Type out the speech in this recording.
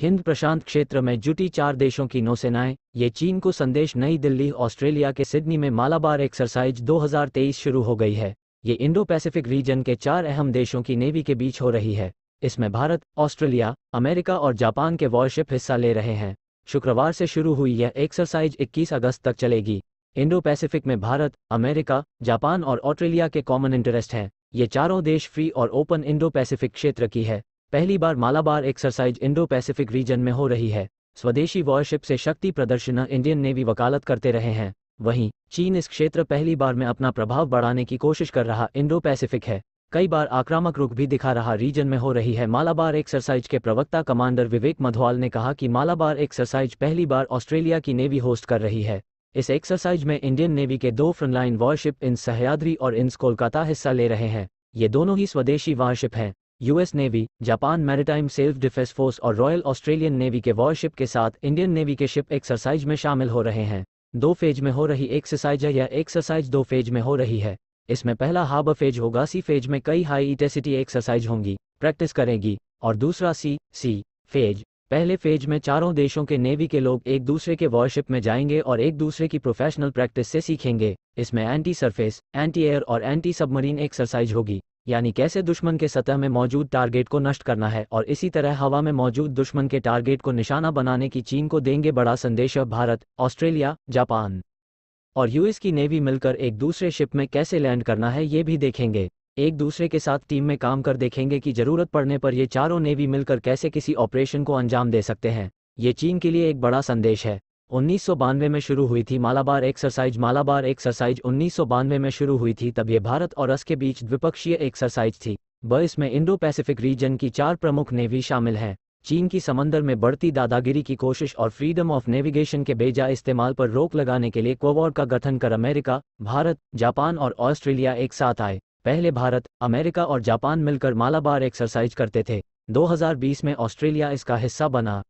हिंद प्रशांत क्षेत्र में जुटी चार देशों की नौसेनाएं ये चीन को संदेश नई दिल्ली ऑस्ट्रेलिया के सिडनी में मालाबार एक्सरसाइज 2023 शुरू हो गई है ये इंडो पैसिफिक रीजन के चार अहम देशों की नेवी के बीच हो रही है इसमें भारत ऑस्ट्रेलिया अमेरिका और जापान के वॉरशिप हिस्सा ले रहे हैं शुक्रवार से शुरू हुई यह एक्सरसाइज 21 अगस्त तक चलेगी इंडो पैसिफिक में भारत अमेरिका जापान और ऑस्ट्रेलिया के कॉमन इंटरेस्ट हैं ये चारों देश फ्री और ओपन इंडो पैसिफिक क्षेत्र की है पहली बार Malabar exercise Indo Pacific region में हो रही है स्वदेशी वॉरशिप से शक्ति प्रदर्शन इंडियन नेवी वकालत करते रहे हैं वहीं चीन इस क्षेत्र पहली बार में अपना प्रभाव बढ़ाने की कोशिश कर रहा इंडो पैसिफिक है कई बार आक्रामक रुख भी दिखा रहा रीजन में हो रही है मालाबार एक्सरसाइज के प्रवक्ता कमांडर विवेक मधवाल ने कहा कि मालाबार एक्सरसाइज पहली बार ऑस्ट्रेलिया की नेवी होस्ट कर रही है इस एक्सरसाइज में इंडियन नेवी के दो फ्रंटलाइन वॉरशिप इन सहयाद्री और इंस कोलकाता हिस्सा ले रहे हैं ये दोनों ही स्वदेशी वॉरशिप हैं US navy Japan maritime self defence force और रॉयल ऑस्ट्रेलियन नेवी के वॉरशिप के साथ इंडियन नेवी के शिप एक्सरसाइज में शामिल हो रहे हैं दो फेज में हो रही एक्सरसाइज है एक्सरसाइज दो फेज में हो रही है इसमें पहला हाब फेज होगा सी फेज में कई हाई इंटेसिटी एक्सरसाइज होंगी प्रैक्टिस करेगी और दूसरा सी सी फेज पहले फेज में चारों देशों के नेवी के लोग एक दूसरे के वॉरशिप में जाएंगे और एक दूसरे की प्रोफेशनल प्रैक्टिस से सीखेंगे इसमें एंटी सरफेस एंटी एयर और एंटी सबमरीन एक्सरसाइज होगी यानी कैसे दुश्मन के सतह में मौजूद टारगेट को नष्ट करना है और इसी तरह हवा में मौजूद दुश्मन के टारगेट को निशाना बनाने की चीन को देंगे बड़ा संदेश भारत ऑस्ट्रेलिया जापान और यूएस की नेवी मिलकर एक दूसरे शिप में कैसे लैंड करना है ये भी देखेंगे एक दूसरे के साथ टीम में काम कर देखेंगे कि जरूरत पड़ने पर ये चारों नेवी मिलकर कैसे किसी ऑपरेशन को अंजाम दे सकते हैं ये चीन के लिए एक बड़ा संदेश है उन्नीस में शुरू हुई थी मालाबार एक्सरसाइज मालाबार एक्सरसाइज उन्नीस में शुरू हुई थी तब ये भारत और रस के बीच द्विपक्षीय एक्सरसाइज थी ब इसमें इंडो पैसिफिक रीजन की चार प्रमुख नेवी शामिल हैं चीन की समंदर में बढ़ती दादागिरी की कोशिश और फ्रीडम ऑफ नेविगेशन के बेजा इस्तेमाल पर रोक लगाने के लिए कोवॉर का गठन कर अमेरिका भारत जापान और ऑस्ट्रेलिया एक साथ आए पहले भारत अमेरिका और जापान मिलकर मालाबार एक्सरसाइज करते थे 2020 में ऑस्ट्रेलिया इसका हिस्सा बना